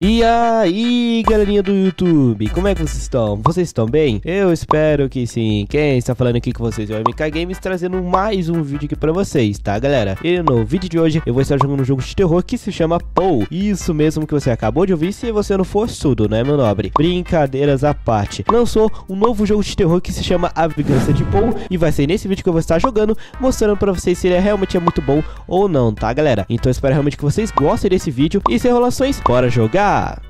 E aí, galerinha do YouTube, como é que vocês estão? Vocês estão bem? Eu espero que sim. Quem está falando aqui com vocês é o MK Games, trazendo mais um vídeo aqui pra vocês, tá, galera? E no vídeo de hoje, eu vou estar jogando um jogo de terror que se chama Pou. Isso mesmo que você acabou de ouvir, se você não for surdo, né, meu nobre? Brincadeiras à parte. Lançou um novo jogo de terror que se chama A Vingança de Pou, e vai ser nesse vídeo que eu vou estar jogando, mostrando pra vocês se ele é realmente é muito bom ou não, tá, galera? Então, espero realmente que vocês gostem desse vídeo, e sem enrolações, bora jogar! Jakarta.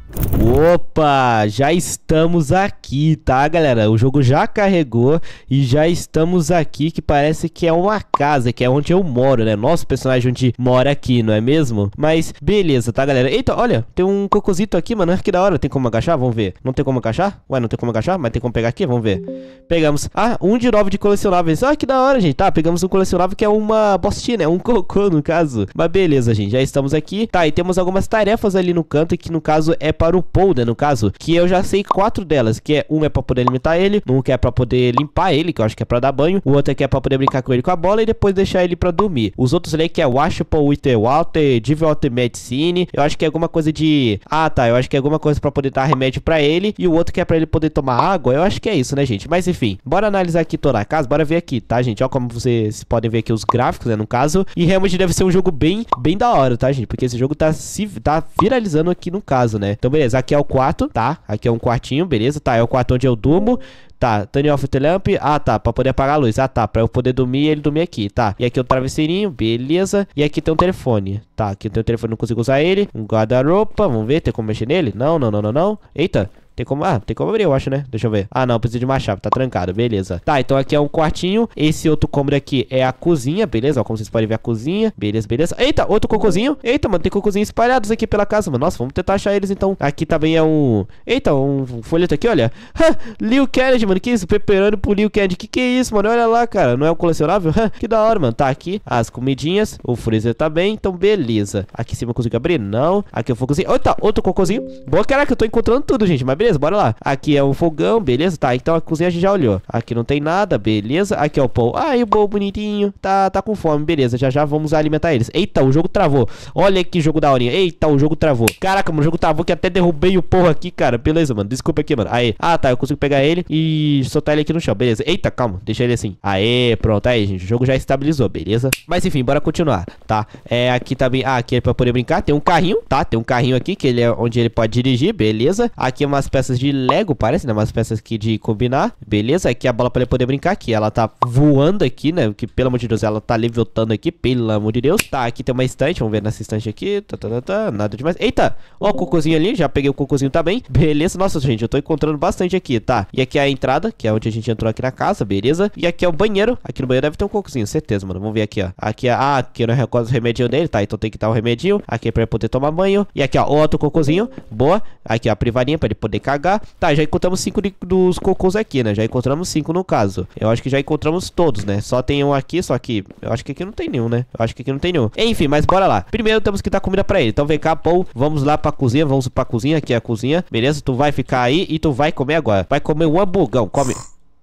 Opa, já estamos aqui, tá, galera? O jogo já carregou e já estamos aqui, que parece que é uma casa, que é onde eu moro, né? Nosso personagem onde mora aqui, não é mesmo? Mas beleza, tá, galera? Eita, olha, tem um cocôzito aqui, mano, que da hora. Tem como agachar? Vamos ver. Não tem como agachar? Ué, não tem como agachar? Mas tem como pegar aqui? Vamos ver. Pegamos. Ah, um de nove de colecionáveis. Ah, que da hora, gente. Tá, pegamos um colecionável que é uma bostinha, é um cocô, no caso. Mas beleza, gente, já estamos aqui. Tá, e temos algumas tarefas ali no canto, que no caso é para o Polda, no caso, que eu já sei quatro delas, que é uma é para poder alimentar ele, um que é para poder limpar ele, que eu acho que é para dar banho, o outro é que é para poder brincar com ele com a bola e depois deixar ele para dormir. Os outros ali é que é Washington, Walter, Development Medicine, eu acho que é alguma coisa de... Ah, tá, eu acho que é alguma coisa para poder dar remédio para ele e o outro que é para ele poder tomar água, eu acho que é isso, né, gente? Mas enfim, bora analisar aqui toda a casa, bora ver aqui, tá, gente? Ó como vocês podem ver aqui os gráficos, né, no caso, e realmente deve ser um jogo bem, bem da hora, tá, gente? Porque esse jogo tá se tá viralizando aqui no caso, né? Então então, beleza, aqui é o quarto, tá? Aqui é um quartinho, beleza, tá? É o quarto onde eu durmo. Tá, turn off the lamp. Ah, tá, pra poder apagar a luz. Ah, tá, pra eu poder dormir ele dormir aqui, tá. E aqui é o travesseirinho, beleza. E aqui tem um telefone. Tá, aqui tem um telefone, não consigo usar ele. Um guarda-roupa, vamos ver, tem como mexer nele? Não, não, não, não, não. Eita, tem como... Ah, tem como abrir, eu acho, né? Deixa eu ver. Ah, não, precisa de uma chave. Tá trancado, beleza. Tá, então aqui é um quartinho. Esse outro cômodo aqui é a cozinha, beleza? Ó, como vocês podem ver, a cozinha. Beleza, beleza. Eita, outro cocôzinho. Eita, mano, tem cocôzinhos espalhados aqui pela casa, mano. Nossa, vamos tentar achar eles, então. Aqui também é um... Eita, um folheto aqui, olha. Ha, Kennedy, mano. Que isso? peperando pro Liu Kennedy. Que que é isso, mano? Olha lá, cara. Não é um colecionável? Ha, que da hora, mano. Tá aqui as comidinhas. O freezer tá bem, então beleza. Aqui em cima eu consigo abrir? Não. Aqui eu vou conseguir... Eita, outro cocôzinho. Boa, caraca, eu tô encontrando tudo, gente. Mas beleza beleza, bora lá. Aqui é o fogão, beleza? Tá, então a cozinha a gente já olhou. Aqui não tem nada, beleza? Aqui é o pão. Ai, o pão bonitinho. Tá, tá com fome, beleza. Já já vamos alimentar eles. Eita, o jogo travou. Olha que jogo da horinha. Eita, o jogo travou. Caraca, mano, o jogo travou que até derrubei o porra aqui, cara. Beleza, mano. Desculpa aqui, mano. Aí. Ah, tá, eu consigo pegar ele e soltar ele aqui no chão. Beleza. Eita, calma. Deixa ele assim. Aê, pronto. Aí, gente. O jogo já estabilizou, beleza? Mas enfim, bora continuar, tá? É, aqui também. Tá ah, aqui é pra poder brincar. Tem um carrinho, tá? Tem um carrinho aqui que ele é onde ele pode dirigir, beleza? Aqui é umas peças de Lego, parece, né? Umas peças aqui de combinar. Beleza, aqui a bola pra ele poder brincar aqui. Ela tá voando aqui, né? Que, pelo amor de Deus, ela tá levantando aqui, pelo amor de Deus. Tá, aqui tem uma estante, vamos ver nessa estante aqui. Tá, tá, tá, tá, nada demais. Eita, ó o cocôzinho ali, já peguei o cocôzinho também. Beleza, nossa, gente, eu tô encontrando bastante aqui, tá? E aqui é a entrada, que é onde a gente entrou aqui na casa, beleza? E aqui é o banheiro. Aqui no banheiro deve ter um cocôzinho, certeza, mano. Vamos ver aqui, ó. Aqui, é... ah, aqui eu não recordo os remedinho dele, tá? Então tem que dar o um remedinho. Aqui é pra ele poder tomar banho. E aqui, ó, outro cocôzinho. Boa. Aqui, ó, a privadinha pra ele poder cagar. Tá, já encontramos cinco de, dos cocôs aqui, né? Já encontramos cinco no caso. Eu acho que já encontramos todos, né? Só tem um aqui, só que eu acho que aqui não tem nenhum, né? Eu acho que aqui não tem nenhum. Enfim, mas bora lá. Primeiro temos que dar comida pra ele. Então vem cá, Paul. Vamos lá pra cozinha. Vamos pra cozinha. Aqui é a cozinha. Beleza? Tu vai ficar aí e tu vai comer agora. Vai comer um hamburgão. Come.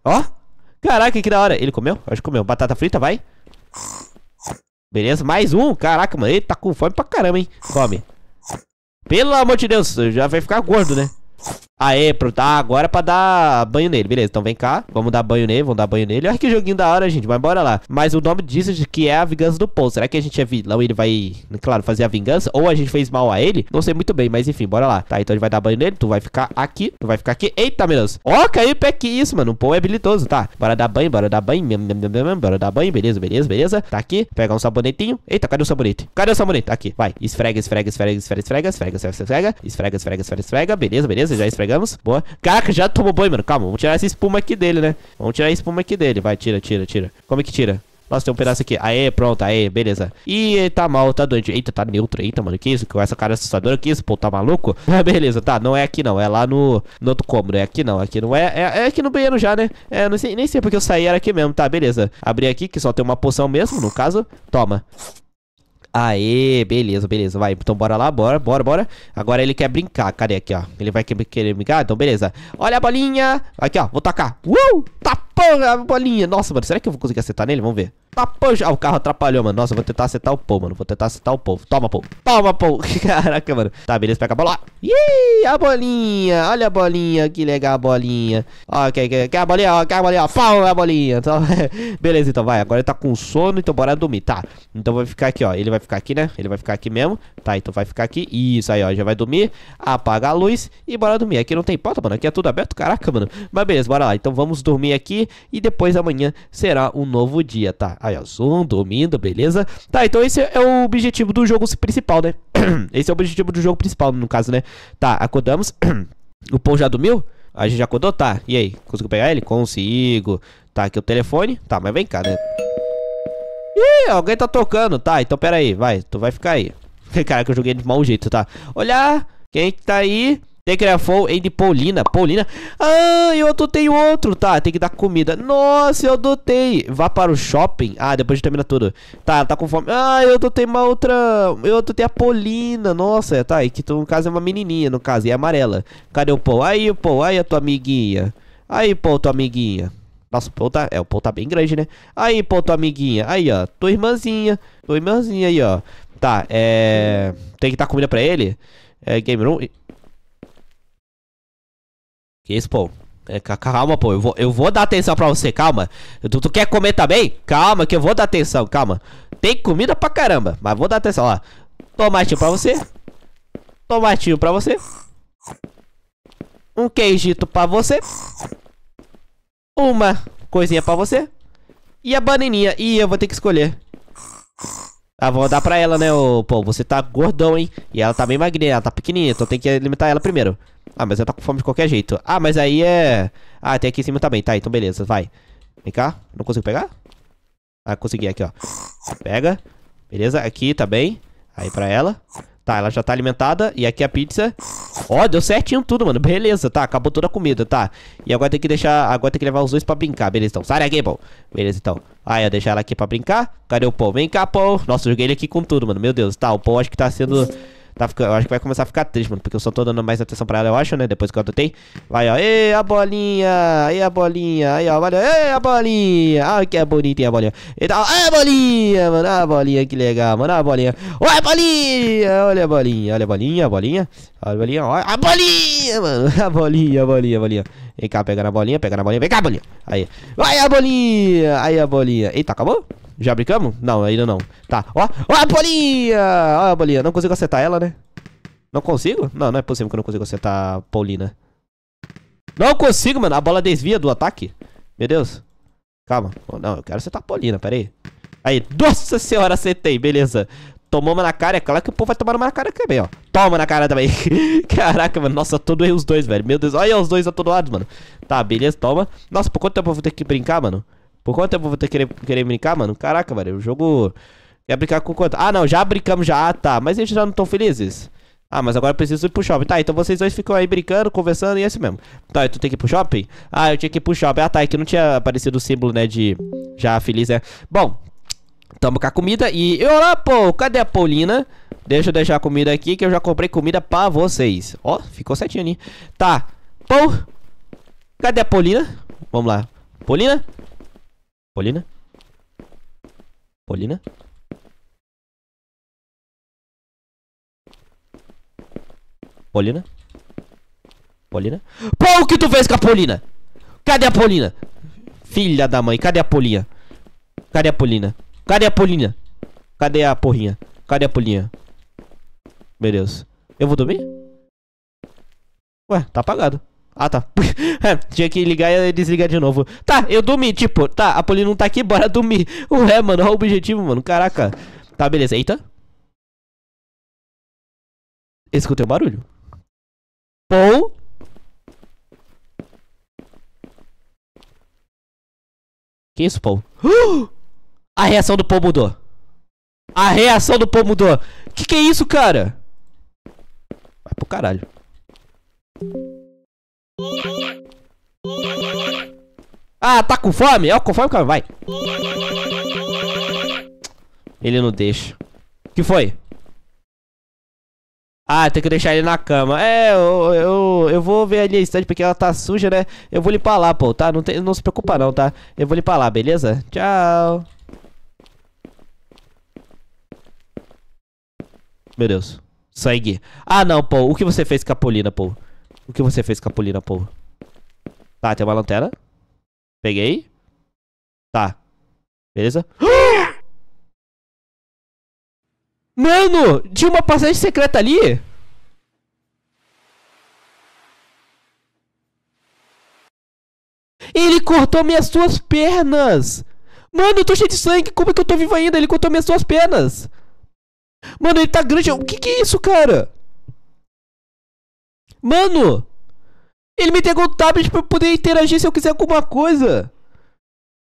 Ó. Caraca, que da hora. Ele comeu? Acho que comeu. Batata frita, vai. Beleza? Mais um. Caraca, mano. Ele tá com fome pra caramba, hein? Come. Pelo amor de Deus. Já vai ficar gordo, né? Aê, pronto. Tá, ah, agora é pra dar banho nele. Beleza, então vem cá. Vamos dar banho nele, vamos dar banho nele. Olha que joguinho da hora, gente. Mas bora lá. Mas o nome disso que é a vingança do Paul. Será que a gente é vilão e ele vai, claro, fazer a vingança? Ou a gente fez mal a ele? Não sei muito bem, mas enfim, bora lá. Tá, então a gente vai dar banho nele. Tu vai ficar aqui, tu vai ficar aqui. Eita, menos. Ó, caiu o pé que isso, mano. O Paul é habilidoso, tá? Bora dar banho, bora dar banho. Bora dar banho, beleza, beleza, beleza. Tá aqui. Pegar um sabonetinho. Eita, cadê o sabonete? Cadê o sabonete? Aqui, vai. Esfrega, esfrega, esfrega, esfrega, esfrega, esfrega, esfrega, esfrega, esfrega, esfrega, esfrega. Beleza, beleza, já esfrega pegamos. Boa. Caraca, já tomou banho, mano. Calma, vamos tirar essa espuma aqui dele, né? Vamos tirar a espuma aqui dele. Vai, tira, tira, tira. Como é que tira? Nossa, tem um pedaço aqui. Aê, pronto, aê, beleza. Ih, tá mal, tá doente. Eita, tá neutro. Eita, mano, que isso? Com essa cara é assustadora, que isso? Pô, tá maluco? Ah, beleza, tá. Não é aqui não, é lá no, no outro cômodo. É aqui não, aqui não é, é. É aqui no banheiro já, né? É, não sei, nem sei porque eu saí, era aqui mesmo. Tá, beleza. Abri aqui, que só tem uma poção mesmo, no caso. Toma. Aê, beleza, beleza, vai. Então bora lá, bora, bora, bora. Agora ele quer brincar. Cadê aqui, ó? Ele vai querer brincar? Então beleza. Olha a bolinha. Aqui, ó, vou tacar. Uh! Tá porra a bolinha. Nossa, mano, será que eu vou conseguir acertar nele? Vamos ver tá poxa. Ah, o carro atrapalhou, mano. Nossa, eu vou tentar acertar o povo, mano. Vou tentar acertar o povo. Toma, povo. Toma, povo. Caraca, mano. Tá, beleza, pega a bola. Ih, a bolinha. Olha a bolinha. Que legal a bolinha. Ok, quer, quer a bolinha? Ó, quer a bolinha? Fala a bolinha. Então, beleza, então vai. Agora ele tá com sono, então bora dormir. Tá. Então vai ficar aqui, ó. Ele vai ficar aqui, né? Ele vai ficar aqui mesmo. Tá, então vai ficar aqui. Isso aí, ó. Já vai dormir. Apaga a luz e bora dormir. Aqui não tem porta, mano. Aqui é tudo aberto. Caraca, mano. Mas beleza, bora lá. Então vamos dormir aqui e depois amanhã será um novo dia, tá? Aí, ó, zoom, dormindo, beleza? Tá, então esse é o objetivo do jogo principal, né? esse é o objetivo do jogo principal, no caso, né? Tá, acordamos. o pão já dormiu? A gente já acordou? Tá, e aí? Consigo pegar ele? Consigo. Tá, aqui o telefone. Tá, mas vem cá, né? Ih, alguém tá tocando. Tá, então pera aí, vai. Tu vai ficar aí. Caraca, eu joguei de mau jeito, tá? Olhar, quem que tá aí? Degrafou em de Paulina. Paulina. Ah, eu adotei outro. Tá, tem que dar comida. Nossa, eu adotei. Vá para o shopping. Ah, depois a gente termina tudo. Tá, tá com fome. Ah, eu adotei uma outra. Eu adotei a Paulina. Nossa, tá. E que tu, no caso é uma menininha, no caso. E é amarela. Cadê o Paul? Aí, o Paul. Aí a tua amiguinha. Aí, Paul, tua amiguinha. Nossa, o Paul tá. É, o Paul tá bem grande, né? Aí, Paul, tua amiguinha. Aí, ó. Tua irmãzinha. Tua irmãzinha aí, ó. Tá, é. Tem que dar comida pra ele? É, Game Room. Que isso, pô? É, calma, pô. Eu vou, eu vou dar atenção pra você, calma. Tu, tu quer comer também? Calma, que eu vou dar atenção, calma. Tem comida pra caramba, mas vou dar atenção, ó. Tomatinho pra você. Tomatinho pra você. Um queijito pra você. Uma coisinha pra você. E a bananinha. E eu vou ter que escolher. Ah, vou dar pra ela, né, ô, pô, você tá gordão, hein? E ela tá bem magrinha, ela tá pequenininha, então tem que limitar ela primeiro. Ah, mas ela tá com fome de qualquer jeito. Ah, mas aí é... Ah, tem aqui em cima também, tá, então beleza, vai. Vem cá, não consigo pegar? Ah, consegui aqui, ó. Pega, beleza, aqui, tá bem. Aí pra ela. Tá, ela já tá alimentada. E aqui a pizza. Ó, deu certinho tudo, mano. Beleza, tá. Acabou toda a comida, tá. E agora tem que deixar... Agora tem que levar os dois pra brincar. Beleza, então. Sai daqui, pô. Beleza, então. Aí, eu deixar ela aqui pra brincar. Cadê o Paul? Vem cá, Paul. Nossa, joguei ele aqui com tudo, mano. Meu Deus. Tá, o Paul acho que tá sendo Tá ficando, eu acho que vai começar a ficar triste, mano, porque eu só tô dando mais atenção pra ela, eu acho, né? Depois que eu adotei. Vai, ó. Ê, a bolinha! Ê, a bolinha! Aí, ó, olha. Ê, a bolinha! Ah, que é bonitinha a bolinha. Eita, ó, a bolinha, mano. A bolinha, que legal, mano. A bolinha. Ué, bolinha! Olha a bolinha, olha a bolinha, a bolinha. Olha a bolinha, olha. A bolinha, mano. A bolinha, a bolinha, a bolinha. Vem cá, pega na bolinha, pega na bolinha, vem cá, bolinha. Aí. Vai a bolinha! Aí a bolinha. Eita, acabou? Já brincamos? Não, ainda não. Tá. Ó, ó a bolinha! Ó a bolinha. Não consigo acertar ela, né? Não consigo? Não, não é possível que eu não consigo acertar a Paulina. Não consigo, mano. A bola desvia do ataque. Meu Deus. Calma. Não, eu quero acertar a Paulina, pera aí. Aí, nossa senhora, acertei. Beleza. Tomou uma na cara. É claro que o povo vai tomar uma na cara também, ó. Toma na cara também. Caraca, mano. Nossa, todo aí os dois, velho. Meu Deus. Olha os dois a todo lado, mano. Tá, beleza. Toma. Nossa, por quanto tempo eu vou ter que brincar, mano? Por quanto tempo eu vou ter que querer, querer brincar, mano? Caraca, velho, o jogo quer brincar com quanto? Ah, não, já brincamos já, ah, tá. Mas eles já não estão felizes? Ah, mas agora eu preciso ir pro shopping. Tá, então vocês dois ficam aí brincando, conversando e é isso mesmo. Tá, tu tem que ir pro shopping? Ah, eu tinha que ir pro shopping. Ah, tá, é que não tinha aparecido o símbolo, né, de já feliz, é. Bom, tamo com a comida e... Olá, pô, cadê a Paulina? Deixa eu deixar a comida aqui que eu já comprei comida pra vocês. Ó, ficou certinho ali. Tá, pô, cadê a Paulina? Vamos lá. Paulina? Polina? Polina? Polina? Polina? Pô, o que tu fez com a Polina? Cadê a Polina? Filha da mãe, cadê a Polina? Cadê a Polina? Cadê a Polina? Cadê a porrinha? Cadê a Polinha? Meu Deus. Eu vou dormir? Ué, tá apagado. Ah, tá. É, tinha que ligar e desligar de novo. Tá, eu dormi, tipo, tá, a Poli não tá aqui, bora dormir. Ué, mano, olha o objetivo, mano. Caraca. Tá, beleza. Eita. Escutei o barulho. Pou. Que isso, Paul? Uh! A reação do Paul mudou. A reação do Paul mudou. Que que é isso, cara? Vai pro caralho. Ah, tá com fome? É, com fome, cara, vai. Ele não deixa. que foi? Ah, tem que deixar ele na cama. É, eu, eu, eu vou ver ali a estante porque ela tá suja, né? Eu vou limpar lá, pô, tá? Não, tem, não se preocupa não, tá? Eu vou limpar lá, beleza? Tchau. Meu Deus. Sangue. Ah, não, pô. O que você fez com a Polina, pô? O que você fez, Capulina, povo? Tá, tem uma lanterna. Peguei. Tá. Beleza. Mano, tinha uma passagem secreta ali. Ele cortou minhas suas pernas. Mano, eu tô cheio de sangue. Como é que eu tô vivo ainda? Ele cortou minhas suas pernas. Mano, ele tá grande. O que que é isso, cara? Mano! Ele me entregou o tablet pra poder interagir se eu quiser alguma coisa.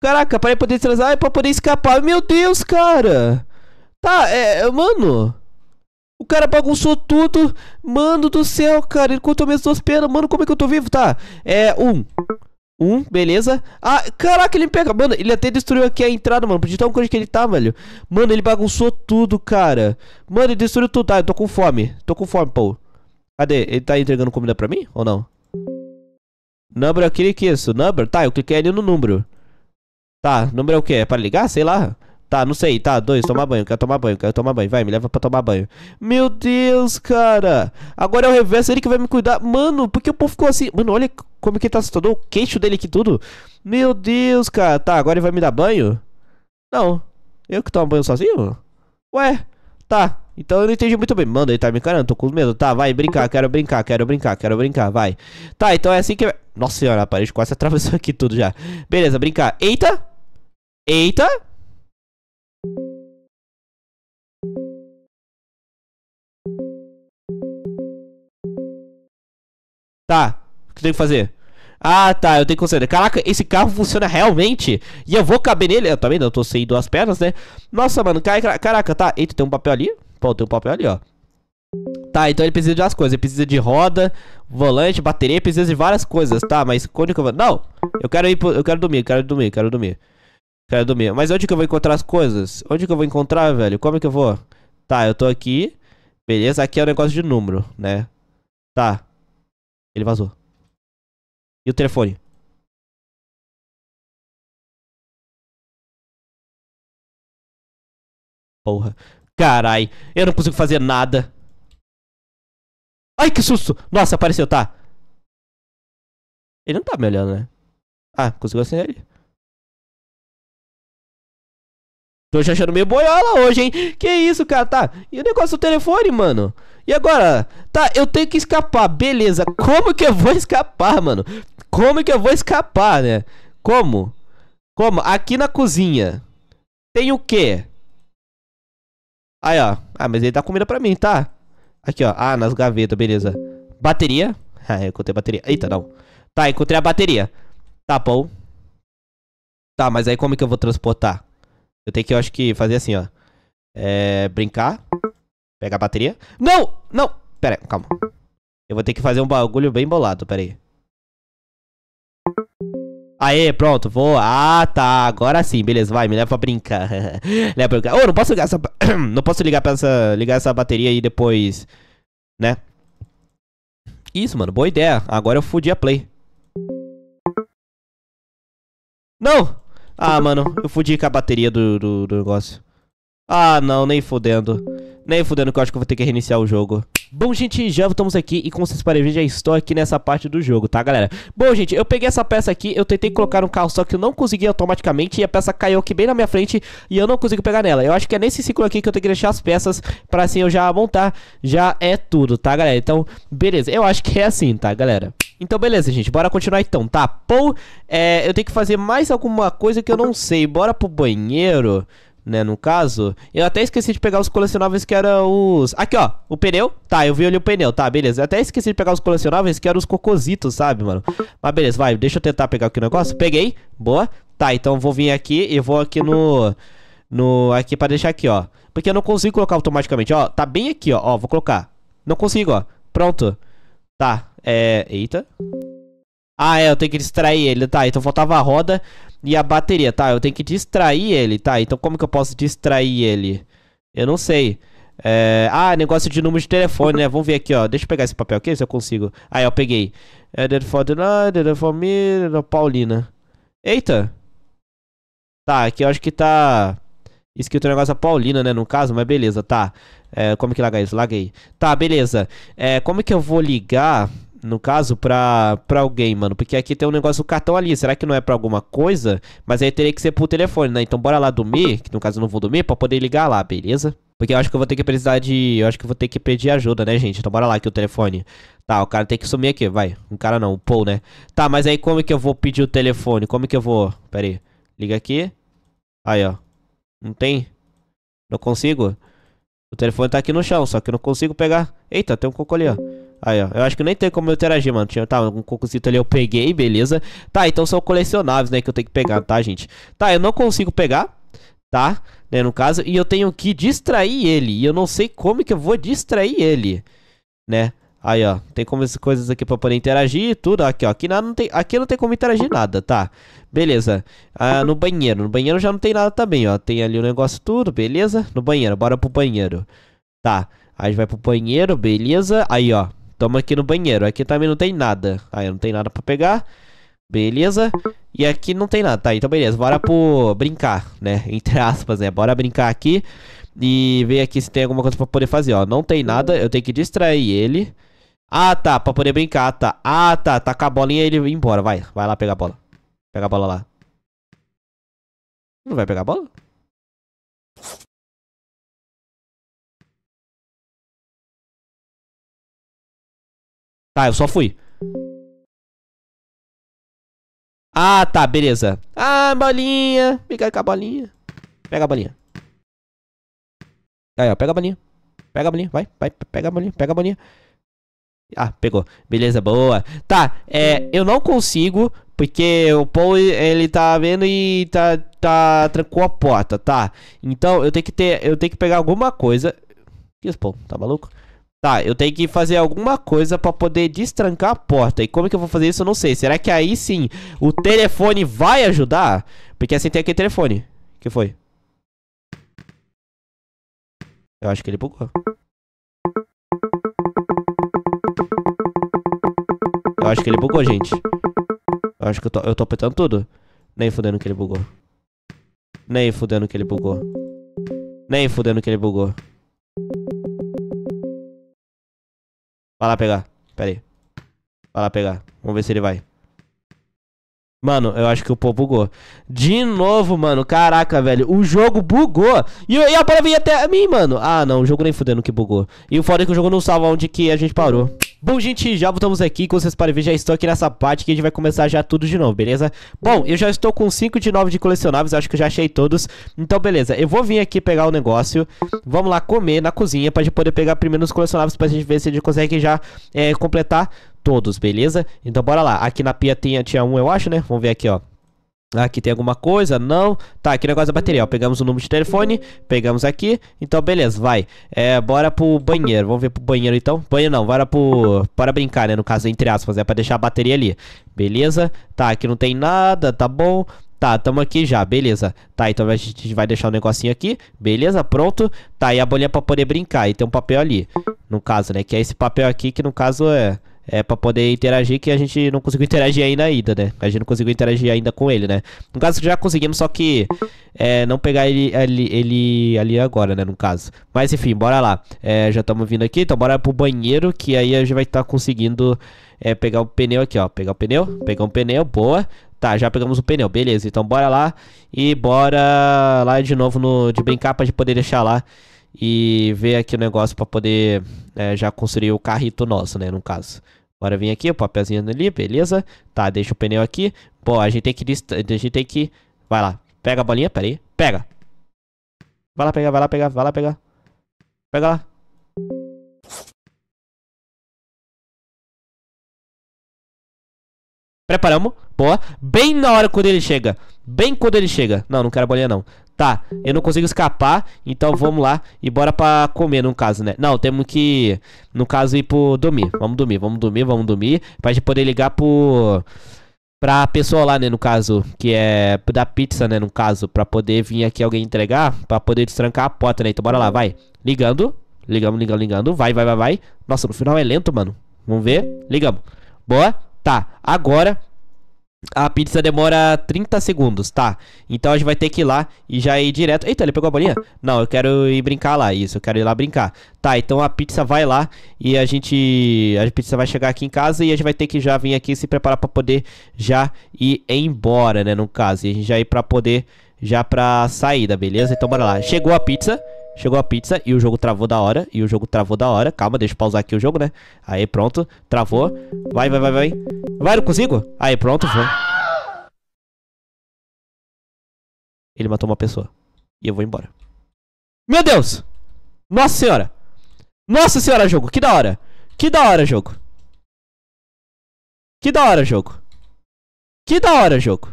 Caraca, pra poder transar e pra poder escapar. Meu Deus, cara. Tá, é, é, mano. O cara bagunçou tudo. Mano do céu, cara. Ele cortou minhas duas pernas. Mano, como é que eu tô vivo? Tá, é um. Um, beleza. Ah, caraca, ele me pega. Mano, ele até destruiu aqui a entrada, mano. Podia estar um onde que ele tá, velho. Mano, ele bagunçou tudo, cara. Mano, ele destruiu tudo. Tá, eu tô com fome. Tô com fome, pô. Cadê? Ele tá entregando comida pra mim ou não? Number, eu cliquei isso. Number? Tá, eu cliquei ali no número. Tá, número é o quê? É pra ligar? Sei lá. Tá, não sei. Tá, dois, tomar banho. Quero tomar banho, quero tomar banho. Vai, me leva pra tomar banho. Meu Deus, cara. Agora é o reverso, ele que vai me cuidar. Mano, por que o povo ficou assim? Mano, olha como que ele tá assustador. O queixo dele aqui tudo. Meu Deus, cara. Tá, agora ele vai me dar banho? Não. Eu que tomo banho sozinho? Ué, tá. Então eu não entendi muito bem. Mano, ele tá me encarando, tô com medo. Tá, vai brincar, quero brincar, quero brincar, quero brincar, vai. Tá, então é assim que. Nossa senhora, a parede quase atravessou aqui tudo já. Beleza, brincar. Eita! Eita! Tá, o que tem que fazer? Ah, tá, eu tenho que consertar. Caraca, esse carro funciona realmente? E eu vou caber nele? Eu também tá não, eu tô sem duas pernas, né? Nossa, mano, cai, caraca, tá. Eita, tem um papel ali? Pô, tem um papel ali, ó. Tá, então ele precisa de umas coisas. Ele precisa de roda, volante, bateria, precisa de várias coisas, tá? Mas onde que eu vou. Não! Eu quero ir pro... Eu quero dormir, quero dormir, quero dormir. Quero dormir. Mas onde que eu vou encontrar as coisas? Onde que eu vou encontrar, velho? Como é que eu vou? Tá, eu tô aqui. Beleza, aqui é o um negócio de número, né? Tá. Ele vazou. E o telefone? Porra. Carai, eu não consigo fazer nada. Ai, que susto! Nossa, apareceu, tá. Ele não tá me olhando, né? Ah, conseguiu acender ele. Tô já achando meio boiola hoje, hein? Que isso, cara, tá? E o negócio do telefone, mano? E agora? Tá, eu tenho que escapar, beleza. Como que eu vou escapar, mano? Como que eu vou escapar, né? Como? Como? Aqui na cozinha. Tem o quê? Aí, ó. Ah, mas ele dá tá comida pra mim, tá? Aqui, ó. Ah, nas gavetas, beleza. Bateria. Ah, eu encontrei a bateria. Eita, não. Tá, encontrei a bateria. Tá bom. Tá, mas aí como é que eu vou transportar? Eu tenho que, eu acho que, fazer assim, ó. É, brincar. Pegar a bateria. Não! Não! Pera aí, calma. Eu vou ter que fazer um bagulho bem bolado, pera aí. Aê, pronto, vou. Ah, tá. Agora sim, beleza, vai, me leva pra brincar. leva pra brincar. Ô, oh, não posso ligar essa. não posso ligar essa. Ligar essa bateria aí depois. Né? Isso, mano, boa ideia. Agora eu fudi a play. Não! Ah, mano, eu fudi com a bateria do, do, do negócio. Ah, não, nem fudendo. Nem fudendo que eu acho que eu vou ter que reiniciar o jogo. Bom, gente, já estamos aqui e como vocês podem ver, já estou aqui nessa parte do jogo, tá, galera? Bom, gente, eu peguei essa peça aqui, eu tentei colocar no carro, só que eu não consegui automaticamente e a peça caiu aqui bem na minha frente e eu não consigo pegar nela. Eu acho que é nesse ciclo aqui que eu tenho que deixar as peças pra assim eu já montar, já é tudo, tá, galera? Então, beleza, eu acho que é assim, tá, galera? Então, beleza, gente, bora continuar então, tá? Paul, é, eu tenho que fazer mais alguma coisa que eu não sei. Bora pro banheiro né, no caso. Eu até esqueci de pegar os colecionáveis que eram os... Aqui, ó, o pneu. Tá, eu vi ali o pneu, tá, beleza. Eu até esqueci de pegar os colecionáveis que eram os cocositos, sabe, mano? Mas beleza, vai, deixa eu tentar pegar aqui o negócio. Peguei, boa. Tá, então vou vir aqui e vou aqui no... No... Aqui pra deixar aqui, ó. Porque eu não consigo colocar automaticamente, ó. Tá bem aqui, ó, ó, vou colocar. Não consigo, ó. Pronto. Tá, é... Eita. Ah, é, eu tenho que distrair ele. Tá, então faltava a roda e a bateria. Tá, eu tenho que distrair ele. Tá, então como que eu posso distrair ele? Eu não sei. É... Ah, negócio de número de telefone, né? Vamos ver aqui, ó. Deixa eu pegar esse papel aqui, se eu consigo. Ah, eu peguei. É, Paulina. Eita. Tá, aqui eu acho que tá escrito o negócio da Paulina, né, no caso, mas beleza, tá. É, como que larga isso? Laguei. Tá, beleza. É, como que eu vou ligar no caso, pra, pra alguém, mano. Porque aqui tem um negócio do cartão ali. Será que não é pra alguma coisa? Mas aí teria que ser pro telefone, né? Então bora lá dormir, que no caso eu não vou dormir, pra poder ligar lá, beleza? Porque eu acho que eu vou ter que precisar de. Eu acho que eu vou ter que pedir ajuda, né, gente? Então bora lá aqui o telefone. Tá, o cara tem que sumir aqui, vai. Um cara não, o Paul, né? Tá, mas aí como é que eu vou pedir o telefone? Como é que eu vou. Pera aí. Liga aqui. Aí, ó. Não tem? Não consigo? O telefone tá aqui no chão, só que eu não consigo pegar. Eita, tem um cocô ali, ó. Aí, ó. Eu acho que nem tem como eu interagir, mano. Tinha, tá, um cocôzito ali eu peguei, beleza. Tá, então são colecionáveis, né, que eu tenho que pegar, tá, gente? Tá, eu não consigo pegar, tá? Né, no caso. E eu tenho que distrair ele. E eu não sei como que eu vou distrair ele, né? Aí, ó. Tem como essas coisas aqui pra poder interagir e tudo. Aqui, ó. Aqui, nada, não tem, aqui não tem como interagir nada, tá? Beleza. Ah, no banheiro. No banheiro já não tem nada também, ó. Tem ali o negócio tudo, beleza? No banheiro. Bora pro banheiro. Tá. Aí vai pro banheiro, beleza? Aí, ó. Tamo aqui no banheiro. Aqui também não tem nada. Aí não tem nada pra pegar. Beleza. E aqui não tem nada. Tá, então beleza. Bora pro brincar, né? Entre aspas, né? Bora brincar aqui. E ver aqui se tem alguma coisa pra poder fazer, ó. Não tem nada. Eu tenho que distrair ele. Ah, tá. Pra poder brincar, tá. Ah, tá. tá com a bolinha e ele embora. Vai. Vai lá pegar a bola. Pega a bola lá. Não vai pegar a bola? Tá, eu só fui. Ah, tá, beleza. Ah, bolinha. Fica com a bolinha. Pega a bolinha. Aí, ó, pega a bolinha. Pega a bolinha, vai, vai, pega a bolinha, pega a bolinha. Ah, pegou. Beleza, boa. Tá, é, eu não consigo, porque o Paul, ele tá vendo e tá, tá, trancou a porta, tá? Então, eu tenho que ter, eu tenho que pegar alguma coisa. Que isso, Paul? Tá maluco? Tá, eu tenho que fazer alguma coisa para poder destrancar a porta. E como que eu vou fazer isso? Eu não sei. Será que aí sim o telefone vai ajudar? Porque assim tem aquele telefone. que foi? Eu acho que ele bugou. Eu acho que ele bugou, gente. Eu acho que eu tô, eu tô apertando tudo. Nem fudendo que ele bugou. Nem fudendo que ele bugou. Nem fudendo que ele bugou. Vai lá pegar. Pera aí. Vai lá pegar. Vamos ver se ele vai. Mano, eu acho que o povo bugou. De novo, mano. Caraca, velho. O jogo bugou. E, e a parada veio até a mim, mano. Ah, não. O jogo nem fudendo que bugou. E o foda é que o jogo não salva onde que a gente parou. Bom, gente, já voltamos aqui. Como vocês podem ver, já estou aqui nessa parte que a gente vai começar já tudo de novo, beleza? Bom, eu já estou com 5 de 9 de colecionáveis, acho que eu já achei todos. Então, beleza, eu vou vir aqui pegar o negócio. Vamos lá comer na cozinha pra gente poder pegar primeiro os colecionáveis pra gente ver se a gente consegue já é, completar todos, beleza? Então, bora lá. Aqui na pia tinha, tinha um, eu acho, né? Vamos ver aqui, ó. Ah, aqui tem alguma coisa? Não. Tá, aqui o negócio da bateria, ó. Pegamos o número de telefone, pegamos aqui. Então, beleza, vai. É, bora pro banheiro. Vamos ver pro banheiro, então. Banheiro não, bora pro... Para brincar, né? No caso, entre aspas, é pra deixar a bateria ali. Beleza. Tá, aqui não tem nada, tá bom. Tá, tamo aqui já, beleza. Tá, então a gente vai deixar o um negocinho aqui. Beleza, pronto. Tá, e a bolinha pra poder brincar. E tem um papel ali, no caso, né? Que é esse papel aqui, que no caso é é, para poder interagir, que a gente não conseguiu interagir ainda, ainda, né? A gente não conseguiu interagir ainda com ele, né? No caso, já conseguimos, só que é, não pegar ele, ele, ele, ali agora, né? No caso. Mas enfim, bora lá. É, já estamos vindo aqui, então bora pro banheiro, que aí a gente vai estar tá conseguindo é, pegar o pneu aqui, ó. Pegar o pneu, pegar um pneu, boa. Tá, já pegamos o pneu, beleza. Então bora lá e bora lá de novo no, de brincar pra gente poder deixar lá e ver aqui o negócio para poder é, já construir o carrito nosso, né, no caso. Bora vir aqui, o papelzinho ali, beleza. Tá, deixa o pneu aqui. Bom, a gente tem que... A gente tem que... Vai lá, pega a bolinha, pera aí. Pega. Vai lá pegar, vai lá pegar, vai lá pegar. Pega lá. Preparamos. Boa. Bem na hora quando ele chega. Bem quando ele chega. Não, não quero bolinha não. Tá, eu não consigo escapar, então vamos lá e bora pra comer, no caso, né? Não, temos que, no caso, ir pro dormir. Vamos dormir, vamos dormir, vamos dormir. Pra gente poder ligar pro... Pra pessoa lá, né, no caso, que é da pizza, né, no caso, pra poder vir aqui alguém entregar, pra poder destrancar a porta, né? Então bora lá, vai. Ligando, ligamos, ligando, ligando, vai, vai, vai, vai. Nossa, no final é lento, mano. Vamos ver, ligamos. Boa, tá, agora a pizza demora 30 segundos, tá. Então a gente vai ter que ir lá e já ir direto. Eita, ele pegou a bolinha? Não, eu quero ir brincar lá, isso, eu quero ir lá brincar. Tá, então a pizza vai lá e a gente. A pizza vai chegar aqui em casa e a gente vai ter que já vir aqui se preparar para poder já ir embora, né? No caso, e a gente já ir pra poder já pra saída, beleza? Então bora lá. Chegou a pizza. Chegou a pizza e o jogo travou da hora. E o jogo travou da hora. Calma, deixa eu pausar aqui o jogo, né? Aí, pronto. Travou. Vai, vai, vai, vai. Vai, não consigo? Aí, pronto, vou Ele matou uma pessoa. E eu vou embora. Meu Deus! Nossa senhora! Nossa senhora, jogo! Que da hora! Que da hora, jogo! Que da hora, jogo! Que da hora, jogo!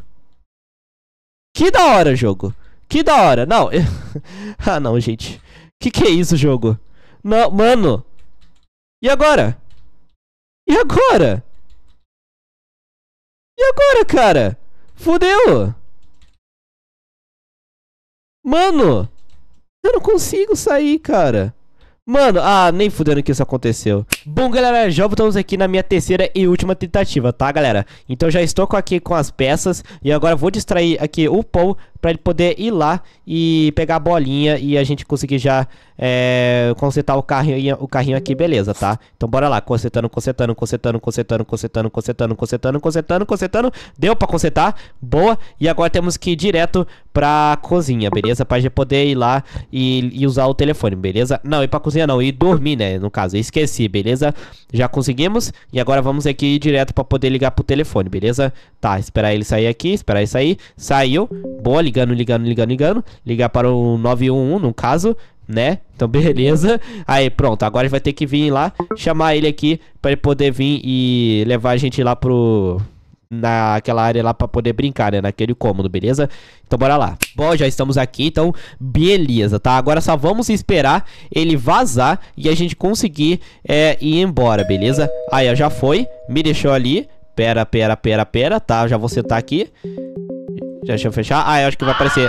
Que da hora, jogo. Que da hora. Não, ah não, gente. Que que é isso, jogo? Não, mano. E agora? E agora? E agora, cara? Fudeu! Mano! Eu não consigo sair, cara. Mano, ah, nem fudendo que isso aconteceu. Bom, galera, já voltamos aqui na minha terceira e última tentativa, tá, galera? Então já estou aqui com as peças e agora vou distrair aqui o Paul para ele poder ir lá e pegar a bolinha e a gente conseguir já é, consertar o carrinho, o carrinho aqui, beleza, tá? Então bora lá, consertando, consertando, consertando, consertando, consertando, consertando, consertando, consertando, consertando, deu para consertar, boa, e agora temos que ir direto pra cozinha, beleza? Pra gente poder ir lá e, e usar o telefone, beleza? Não, ir pra cozinha não, ir dormir, né, no caso, esqueci, beleza? beleza? Já conseguimos. E agora vamos aqui direto para poder ligar pro telefone, beleza? Tá, esperar ele sair aqui, esperar ele sair. Saiu. Boa, ligando, ligando, ligando, ligando. Ligar para o 911, no caso né? Então, beleza. Aí, pronto. Agora vai ter que vir lá, chamar ele aqui para ele poder vir e levar a gente lá pro naquela área lá para poder brincar, né? Naquele cômodo, beleza? Então bora lá. Bom, já estamos aqui, então beleza, tá? Agora só vamos esperar ele vazar e a gente conseguir é, ir embora, beleza? Aí, ó, já foi, me deixou ali. Pera, pera, pera, pera, tá? Já vou sentar aqui. Já deixa eu fechar. Ah, eu acho que vai aparecer...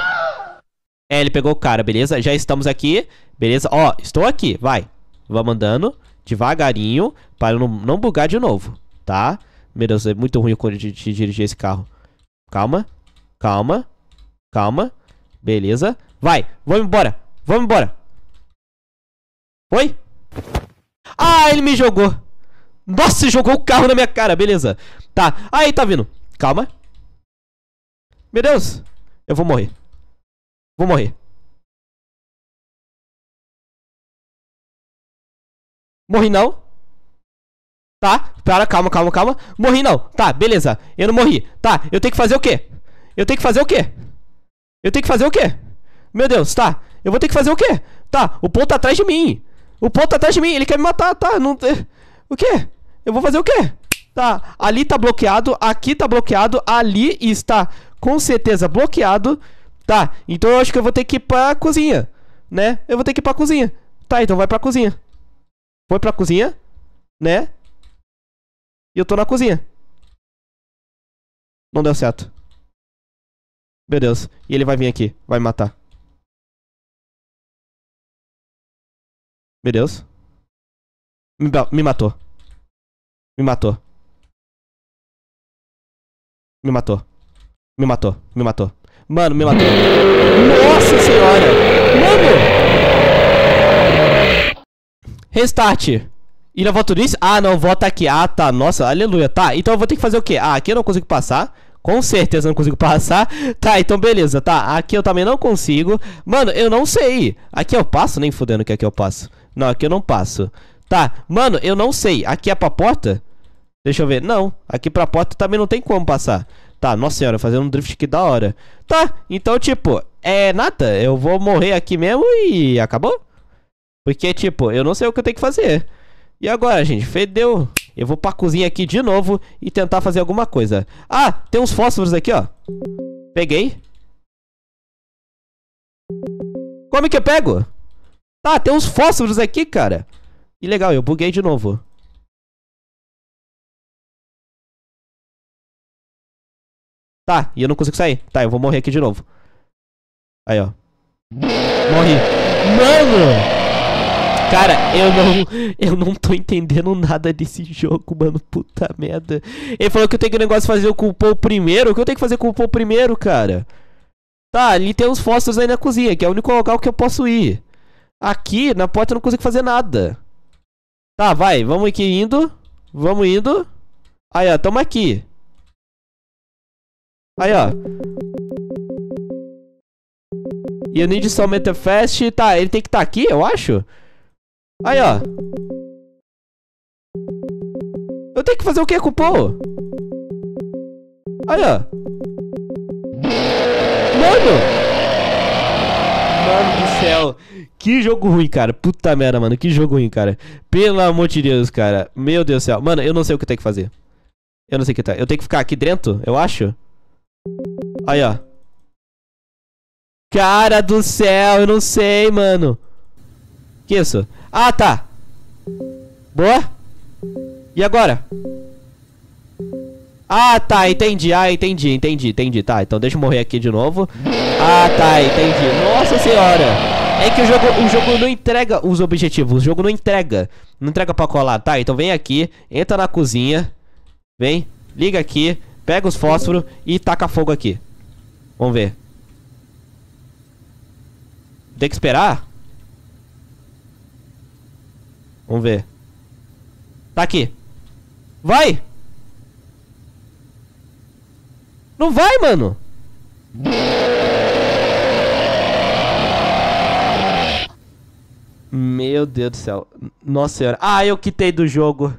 É, ele pegou o cara, beleza? Já estamos aqui, beleza? Ó, estou aqui, vai. Vamos andando devagarinho para não, não bugar de novo, Tá? Meu Deus, é muito ruim quando de, de dirigir esse carro. Calma. Calma. Calma. Beleza. Vai. Vamos embora. Vamos embora. Oi? Ah, ele me jogou. Nossa, jogou o carro na minha cara. Beleza. Tá. Aí, tá vindo. Calma. Meu Deus. Eu vou morrer. Vou morrer. Morri não. Tá. Pera, calma, calma, calma. Morri não. Tá, beleza. Eu não morri. Tá, eu tenho que fazer o quê? Eu tenho que fazer o quê? Eu tenho que fazer o quê? Meu Deus, tá. Eu vou ter que fazer o quê? Tá, o ponto tá atrás de mim. O ponto tá atrás de mim. Ele quer me matar, tá. Não... O quê? Eu vou fazer o quê? Tá, ali tá bloqueado. Aqui tá bloqueado. Ali está com certeza bloqueado. Tá, então eu acho que eu vou ter que ir pra cozinha. Né? Eu vou ter que ir pra cozinha. Tá, então vai pra cozinha. Foi pra cozinha, né? E eu tô na cozinha. Não deu certo. Meu Deus. E ele vai vir aqui. Vai me matar. Meu Deus. Me, me matou. Me matou. Me matou. Me matou. Me matou. Mano, me matou. Nossa senhora! Mano! Restart. E não voto nisso? Ah, não, vota aqui. Ah, tá. Nossa, aleluia. Tá, então eu vou ter que fazer o quê? Ah, aqui eu não consigo passar. Com certeza não consigo passar. Tá, então beleza, tá. Aqui eu também não consigo. Mano, eu não sei. Aqui eu passo? Nem fudendo que aqui eu passo. Não, aqui eu não passo. Tá, mano, eu não sei. Aqui é pra porta? Deixa eu ver. Não, aqui pra porta também não tem como passar. Tá, nossa senhora, fazendo um drift que da hora. Tá, então, tipo, é nada. Eu vou morrer aqui mesmo e acabou. Porque, tipo, eu não sei o que eu tenho que fazer. E agora, gente? Fedeu. Eu vou pra cozinha aqui de novo e tentar fazer alguma coisa. Ah, tem uns fósforos aqui, ó. Peguei. Como é que eu pego? Tá, tem uns fósforos aqui, cara. E legal, eu buguei de novo. Tá, e eu não consigo sair. Tá, eu vou morrer aqui de novo. Aí, ó. Morri. Mano! Cara, eu não, eu não tô entendendo nada desse jogo, mano. Puta merda. Ele falou que eu tenho que negócio fazer o cupom primeiro. O que eu tenho que fazer com o cupom primeiro, cara? Tá, ali tem uns fósforos aí na cozinha, que é o único local que eu posso ir. Aqui, na porta, eu não consigo fazer nada. Tá, vai. Vamos aqui indo. Vamos indo. Aí, ó. Tamo aqui. Aí, ó. E eu need some fast. Tá, ele tem que estar tá aqui, eu acho. Aí, ó. Eu tenho que fazer o que com o Paul? Aí, ó. Mano! Mano do céu. Que jogo ruim, cara. Puta merda, mano. Que jogo ruim, cara. Pelo amor de Deus, cara. Meu Deus do céu. Mano, eu não sei o que eu tenho que fazer. Eu não sei o que tá. Eu tenho que ficar aqui dentro, eu acho. Aí, ó. Cara do céu, eu não sei, mano. Que isso? Ah, tá. Boa. E agora? Ah, tá, entendi. Ah, entendi, entendi, entendi. Tá, então deixa eu morrer aqui de novo. Ah, tá, entendi. Nossa senhora. É que o jogo, o jogo não entrega os objetivos. O jogo não entrega. Não entrega pra colar. Tá, então vem aqui. Entra na cozinha. Vem. Liga aqui. Pega os fósforos e taca fogo aqui. Vamos ver. Tem que esperar? Vamos ver. Tá aqui. Vai! Não vai, mano! Meu Deus do céu. Nossa senhora. Ah, eu quitei do jogo.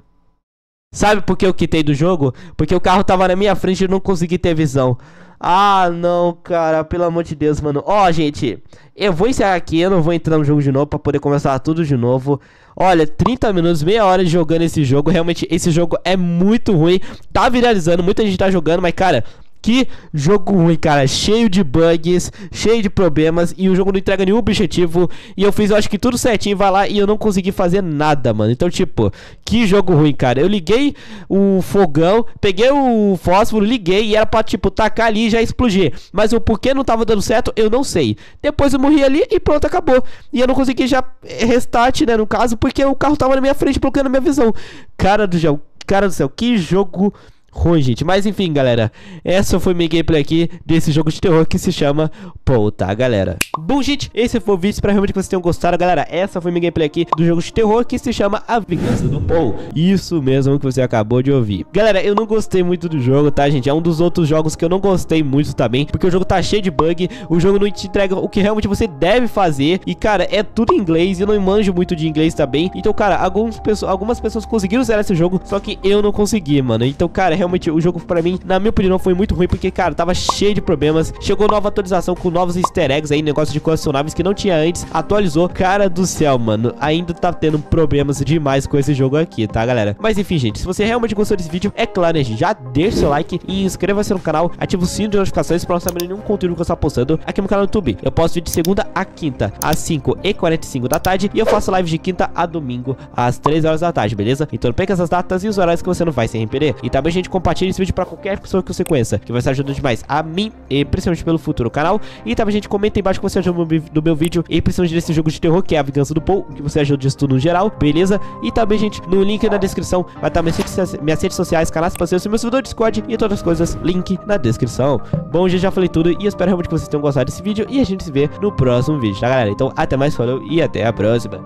Sabe por que eu quitei do jogo? Porque o carro tava na minha frente e eu não consegui ter visão. Ah, não, cara, pelo amor de Deus, mano. Ó, gente, eu vou encerrar aqui, eu não vou entrar no jogo de novo para poder começar tudo de novo. Olha, 30 minutos, meia hora jogando esse jogo. Realmente, esse jogo é muito ruim. Tá viralizando, muita gente tá jogando, mas, cara, que jogo ruim, cara. Cheio de bugs, cheio de problemas. E o jogo não entrega nenhum objetivo. E eu fiz, eu acho que tudo certinho, vai lá. E eu não consegui fazer nada, mano. Então, tipo, que jogo ruim, cara. Eu liguei o fogão, peguei o fósforo, liguei. E era pra, tipo, tacar ali e já explodir. Mas o porquê não tava dando certo, eu não sei. Depois eu morri ali e pronto, acabou. E eu não consegui já eh, restart, né, no caso. Porque o carro tava na minha frente, bloqueando a minha visão. Cara do céu cara do céu, que jogo ruim ruim, gente. Mas enfim, galera, essa foi minha gameplay aqui desse jogo de terror que se chama Pou, tá, galera? Bom, gente, esse foi o vídeo. Espero realmente que vocês tenham gostado, galera. Essa foi minha gameplay aqui do jogo de terror que se chama A Vingança do Pou. Isso mesmo que você acabou de ouvir. Galera, eu não gostei muito do jogo, tá, gente? É um dos outros jogos que eu não gostei muito também, porque o jogo tá cheio de bug, o jogo não te entrega o que realmente você deve fazer, e, cara, é tudo em inglês, eu não manjo muito de inglês também, então, cara, algumas pessoas, algumas pessoas conseguiram zerar esse jogo, só que eu não consegui, mano. Então, cara, realmente o jogo pra mim, na minha opinião, foi muito ruim, porque, cara, tava cheio de problemas. Chegou nova atualização com novos easter eggs aí, negócio de colecionáveis que não tinha antes. Atualizou. Cara do céu, mano, ainda tá tendo problemas demais com esse jogo aqui, tá, galera? Mas enfim, gente, se você realmente gostou desse vídeo, é claro, né, gente, já deixa seu like e inscreva-se no canal, ativa o sininho de notificações pra não saber nenhum conteúdo que eu estou postando aqui no canal do YouTube. Eu posto vídeo de segunda a quinta, às 5h45 da tarde, e eu faço live de quinta a domingo, às 3 horas da tarde, beleza? Então pega essas datas e os horários que você não vai sem perder. E também, gente, vídeo, compartilhe esse vídeo pra qualquer pessoa que você conheça, que vai estar ajudando demais a mim, e principalmente pelo futuro do canal. E também, gente, comenta aí embaixo que você achou do meu vídeo, e principalmente desse jogo de terror, que é a vingança do Paul, que você ajuda disso tudo no geral, beleza? E também, gente, no link na descrição vai estar minhas redes, minhas redes sociais, canais parceiros, meu servidor Discord e todas as coisas, link na descrição. Bom, gente, já falei tudo e espero realmente que vocês tenham gostado desse vídeo e a gente se vê no próximo vídeo, tá, galera? Então, até mais, falou e até a próxima.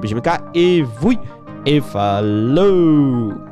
Beijo, cá e fui! E falou!